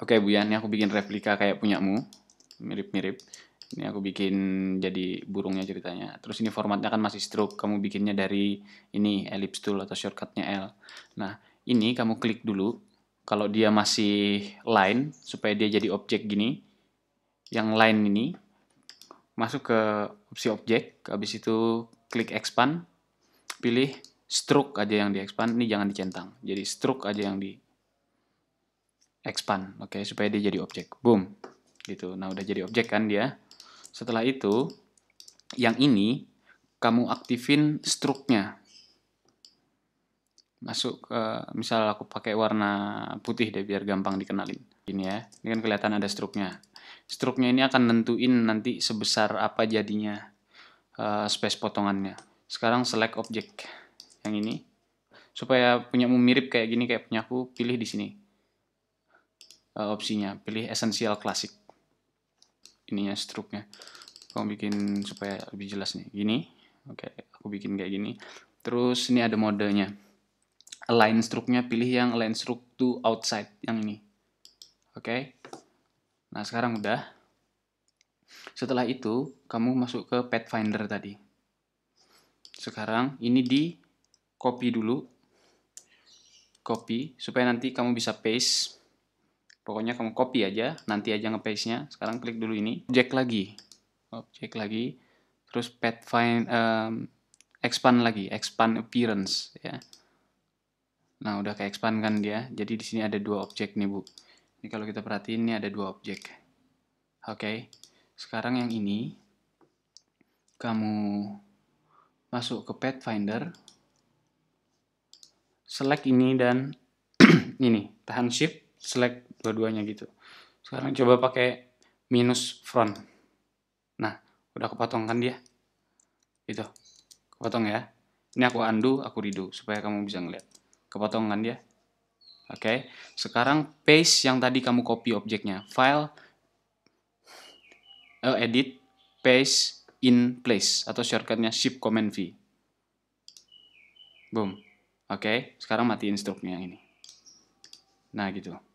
Oke Bu yan ini aku bikin replika kayak punyamu, mirip-mirip. Ini aku bikin jadi burungnya ceritanya. Terus ini formatnya kan masih stroke, kamu bikinnya dari ini ellipse tool atau shortcutnya L. Nah, ini kamu klik dulu, kalau dia masih line, supaya dia jadi objek gini. Yang line ini, masuk ke opsi objek, habis itu klik expand, pilih stroke aja yang di expand, ini jangan dicentang. Jadi stroke aja yang di expand oke okay, supaya dia jadi objek boom gitu nah udah jadi objek kan dia setelah itu yang ini kamu aktifin struknya masuk ke misal aku pakai warna putih deh biar gampang dikenalin ini ya ini kan kelihatan ada struknya struknya ini akan nentuin nanti sebesar apa jadinya uh, space potongannya sekarang select objek yang ini supaya punya mirip kayak gini kayak punya aku pilih di sini uh, opsinya pilih esensial klasik ininya struknya kamu bikin supaya lebih jelas nih gini oke okay, aku bikin kayak gini terus ini ada modenya align struknya pilih yang align struk to outside yang ini oke okay. nah sekarang udah setelah itu kamu masuk ke pathfinder tadi sekarang ini di copy dulu copy supaya nanti kamu bisa paste pokoknya kamu copy aja nanti aja ngepaste-nya sekarang klik dulu ini cek lagi oh, cek lagi terus pathfind um, expand lagi expand appearance ya nah udah ke expand kan dia jadi di sini ada dua objek nih bu ini kalau kita perhatiin ini ada dua objek oke okay. sekarang yang ini kamu masuk ke pathfinder select ini dan ini tahan shift select dua-duanya gitu sekarang coba pakai minus front nah udah kepotong kan dia gitu, kepotong ya ini aku undo aku redo supaya kamu bisa ngeliat kepotong kan dia oke okay. sekarang paste yang tadi kamu copy objeknya file uh, edit paste in place atau shortcutnya shift command V boom Oke, okay, sekarang matiin struknya yang ini. Nah, gitu.